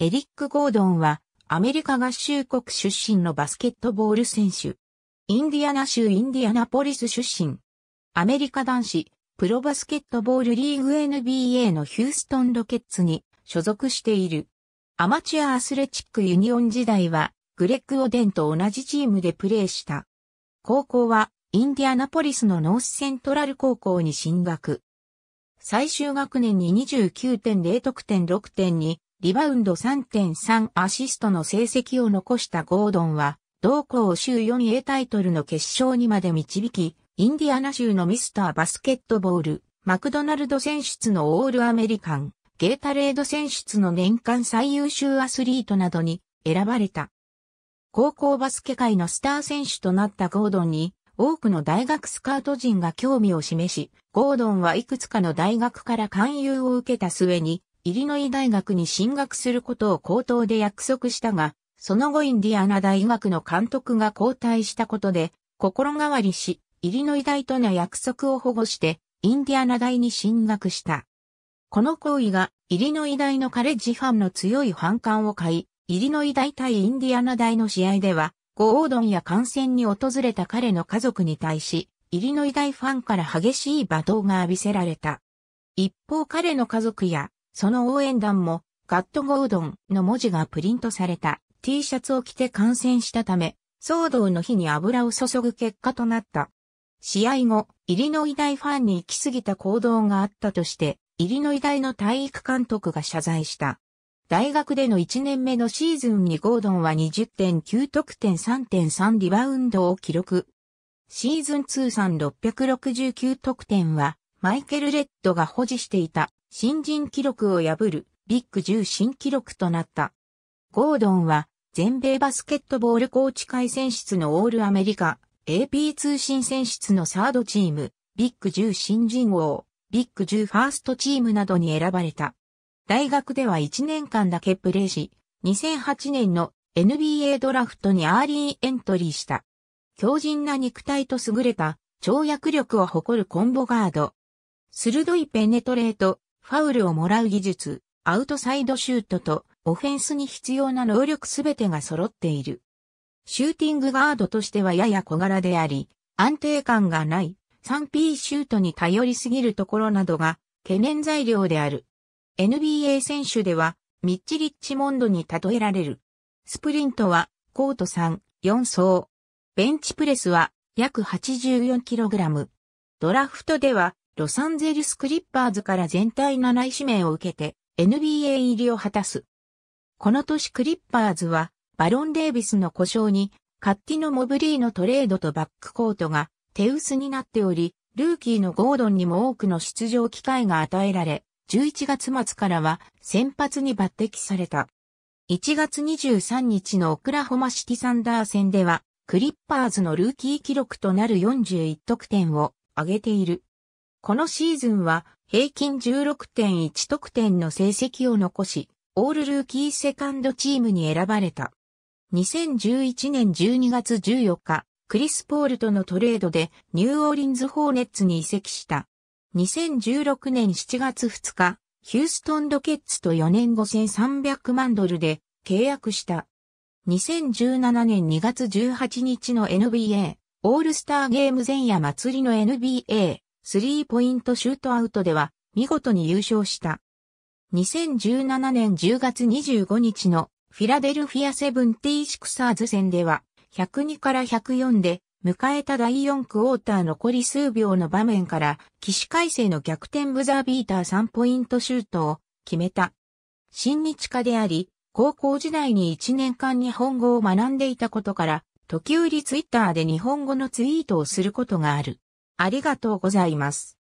エリック・ゴードンは、アメリカ合衆国出身のバスケットボール選手。インディアナ州インディアナポリス出身。アメリカ男子、プロバスケットボールリーグ NBA のヒューストンロケッツに所属している。アマチュアアスレチックユニオン時代は、グレッグ・オデンと同じチームでプレーした。高校は、インディアナポリスのノースセントラル高校に進学。最終学年に29.0得点6.2、リバウンド3.3アシストの成績を残したゴードンは、同校州 4A タイトルの決勝にまで導き、インディアナ州のミスターバスケットボール、マクドナルド選出のオールアメリカン、ゲータレード選出の年間最優秀アスリートなどに選ばれた。高校バスケ界のスター選手となったゴードンに、多くの大学スカート陣が興味を示し、ゴードンはいくつかの大学から勧誘を受けた末に、イリノイ大学に進学することを口頭で約束したが、その後インディアナ大学の監督が交代したことで、心変わりし、イリノイ大との約束を保護して、インディアナ大に進学した。この行為が、イリノイ大のカレッジファンの強い反感を買い、イリノイ大対インディアナ大の試合では、ゴーードンや観戦に訪れた彼の家族に対し、イリノイ大ファンから激しい罵倒が浴びせられた。一方彼の家族やその応援団も、ガット・ゴードンの文字がプリントされた T シャツを着て観戦したため、騒動の日に油を注ぐ結果となった。試合後、イリノイ大ファンに行き過ぎた行動があったとして、イリノイ大の体育監督が謝罪した。大学での1年目のシーズンにゴードンは20.9得点3.3リバウンドを記録。シーズン通算669得点は、マイケル・レッドが保持していた新人記録を破るビッグ10新記録となった。ゴードンは全米バスケットボールコーチ会選出のオールアメリカ AP 通信選出のサードチームビッグ10新人王ビッグ10ファーストチームなどに選ばれた。大学では1年間だけプレーし、2008年の NBA ドラフトにアーリーエントリーした。強靭な肉体と優れた跳躍力を誇るコンボガード。鋭いペネトレート、ファウルをもらう技術、アウトサイドシュートと、オフェンスに必要な能力すべてが揃っている。シューティングガードとしてはやや小柄であり、安定感がない 3P シュートに頼りすぎるところなどが懸念材料である。NBA 選手ではミッチ・リッチモンドに例えられる。スプリントはコート3、4層。ベンチプレスは約 84kg。ドラフトではロサンゼルスクリッパーズから全体7位指名を受けて NBA 入りを果たす。この年クリッパーズはバロン・デービスの故障にカッティのモブリーのトレードとバックコートが手薄になっており、ルーキーのゴードンにも多くの出場機会が与えられ、11月末からは先発に抜擢された。1月23日のオクラホマシティサンダー戦では、クリッパーズのルーキー記録となる41得点を挙げている。このシーズンは平均16.1得点の成績を残し、オールルーキーセカンドチームに選ばれた。2011年12月14日、クリス・ポールとのトレードでニューオーリンズ・ホーネッツに移籍した。2016年7月2日、ヒューストン・ロケッツと4年5300万ドルで契約した。2017年2月18日の NBA オールスターゲーム前夜祭りの NBA スリーポイントシュートアウトでは見事に優勝した。2017年10月25日のフィラデルフィアセブンティシクサーズ戦では102から104で迎えた第4クォーター残り数秒の場面から起死回生の逆転ブザービーター3ポイントシュートを決めた。新日課であり、高校時代に1年間日本語を学んでいたことから、時折ツイッターで日本語のツイートをすることがある。ありがとうございます。